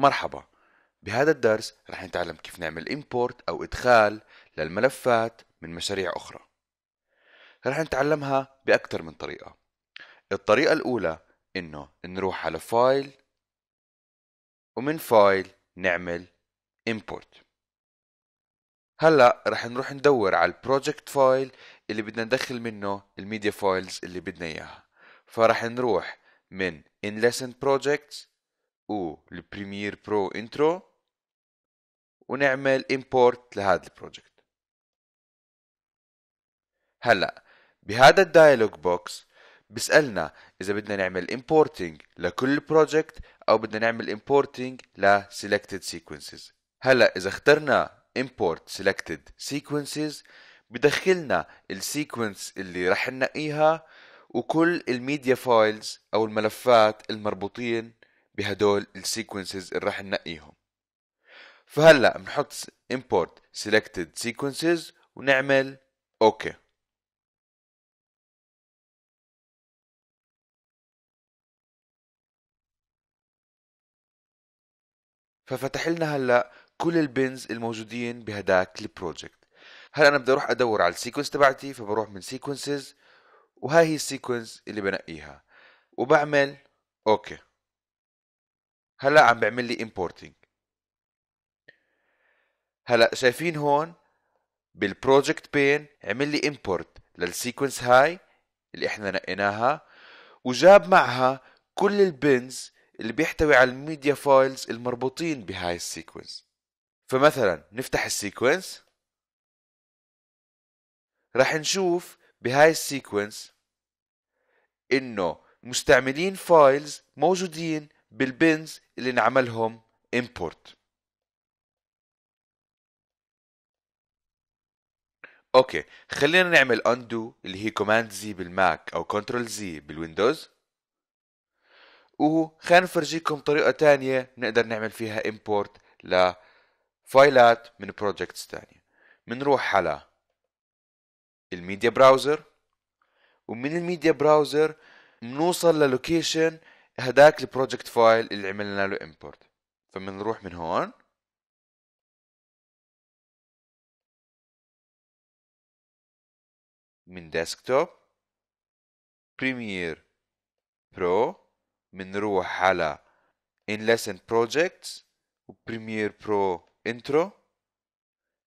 مرحبا بهذا الدرس رح نتعلم كيف نعمل import أو إدخال للملفات من مشاريع أخرى رح نتعلمها بأكثر من طريقة الطريقة الأولى إنه نروح على فايل ومن فايل نعمل import هلا رح نروح ندور على project file اللي بدنا ندخل منه الميديا فايلز اللي بدنا اياها فرح نروح من in lesson projects والبريمير برو انترو ونعمل امبورت لهذا البروجكت هلا بهذا الدايلوج بوكس بيسالنا اذا بدنا نعمل امبورتنج لكل بروجكت او بدنا نعمل امبورتنج لسيلكتد سيكونسز هلا اذا اخترنا امبورت سيلكتد سيكونسز بدخلنا السيكونس اللي رح ننقيها وكل الميديا فايلز او الملفات المربوطين بهدول السيكونسز اللي راح ننقيهم فهلا بنحط import selected sequences ونعمل اوكي okay. ففتح لنا هلا كل البنز الموجودين بهداك البروجكت هلا انا بدي اروح ادور على السيكونس تبعتي فبروح من سيكونسز وهاي هي السيكونس اللي بنقيها وبعمل اوكي okay. هلا عم بعمل لي امبورتينج هلا شايفين هون بالبروجكت بين عمل لي امبورت للسيكونس هاي اللي احنا نقيناها وجاب معها كل البنز اللي بيحتوي على الميديا فايلز المربوطين بهاي السيكونس فمثلا نفتح السيكونس راح نشوف بهاي السيكونس انه مستعملين فايلز موجودين بالبنز اللي نعملهم import اوكي خلينا نعمل undo اللي هي كوماند زي بالماك او كنترول زي بالويندوز وخلينا نفرجيكم طريقة تانية نقدر نعمل فيها import لفايلات من projects تانية منروح على الميديا براوزر ومن الميديا براوزر منوصل للوكيشن هداك البروجكت فايل اللي عملنا له امبورت فبنروح من هون من ديسكتوب بريمير برو بنروح على ان لسن بروجكتس وبريمير برو انترو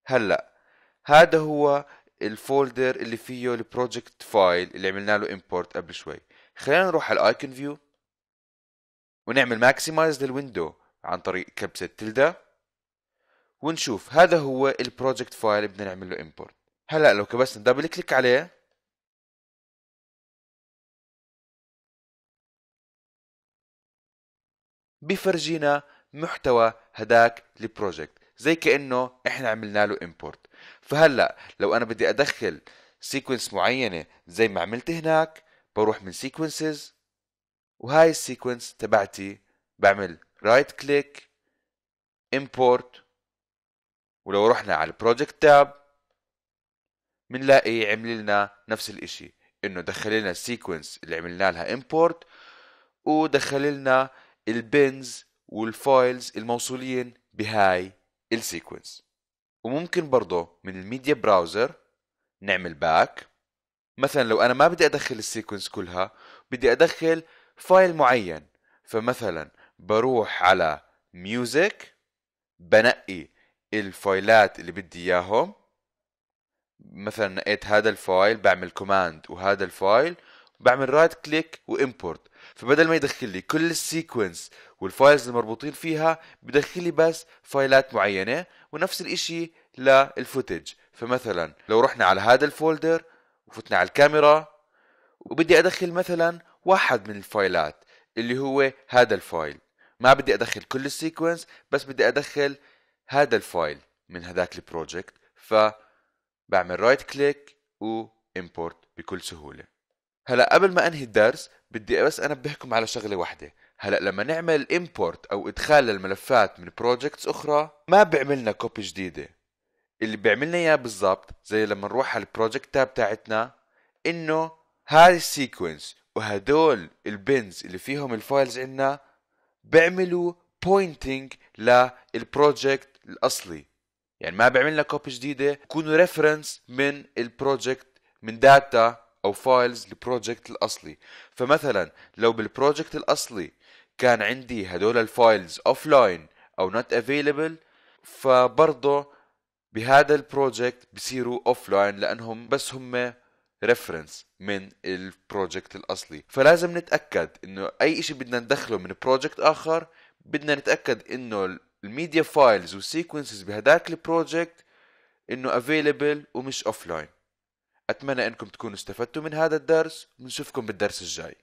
هلا هذا هو الفولدر اللي فيه البروجكت فايل اللي عملنا له امبورت قبل شوي خلينا نروح على الايكون فيو ونعمل ماكسمايز للويندو عن طريق كبسة تلدا ونشوف هذا هو البروجكت فايل بدنا نعمل له امبورت هلا لو كبسنا دبل كليك عليه بفرجينا محتوى هداك البروجكت زي كانه احنا عملنا له امبورت فهلا لو انا بدي ادخل سيكونس معينه زي ما عملت هناك بروح من سيكونسز وهاي السيكونس تبعتي بعمل رايت كليك امبورت ولو رحنا على البروجكت تاب بنلاقي عمل لنا نفس الاشي انه دخل لنا السيكونس اللي عملنا لها امبورت ودخل لنا البنز والفايلز الموصولين بهاي السيكونس وممكن برضه من الميديا براوزر نعمل باك مثلا لو انا ما بدي ادخل السيكونس كلها بدي ادخل فايل معين فمثلا بروح على ميوزك بنقي الفايلات اللي بدي اياهم مثلا نقيت هذا الفايل بعمل كوماند وهذا الفايل بعمل رايت كليك وامبورت فبدل ما يدخل لي كل السيكونس والفايلز المربوطين فيها بدخل لي بس فايلات معينه ونفس الاشي للفوتج فمثلا لو رحنا على هذا الفولدر وفتنا على الكاميرا وبدي ادخل مثلا واحد من الفايلات اللي هو هذا الفايل ما بدي ادخل كل السيكونس بس بدي ادخل هذا الفايل من هذاك البروجكت ف بعمل رايت كليك وامبورت بكل سهوله هلا قبل ما انهي الدرس بدي بس انبهكم على شغله واحده هلا لما نعمل امبورت او ادخال للملفات من بروجكتس اخرى ما بيعملنا كوبي جديده اللي بيعملنا اياه بالضبط زي لما نروح على البروجكت تاب تاعتنا انه هاي السيكونس وهدول البنز اللي فيهم الفايلز عنا بيعملوا بوينتينج للبروجكت الاصلي يعني ما بيعملنا كوبي جديده يكونوا ريفرنس من البروجكت من داتا او فايلز البروجكت الاصلي فمثلا لو بالبروجكت الاصلي كان عندي هدول الفايلز اوف لاين او نوت افيلبل فبرضه بهذا البروجكت بصيروا اوف لاين لانهم بس هم ريفرنس من البروجكت الاصلي فلازم نتاكد انه اي شيء بدنا ندخله من بروجكت اخر بدنا نتاكد انه الميديا فايلز والسيكونسز بهداك البروجكت انه افيلبل ومش اوفلاين اتمنى انكم تكونوا استفدتوا من هذا الدرس بنشوفكم بالدرس الجاي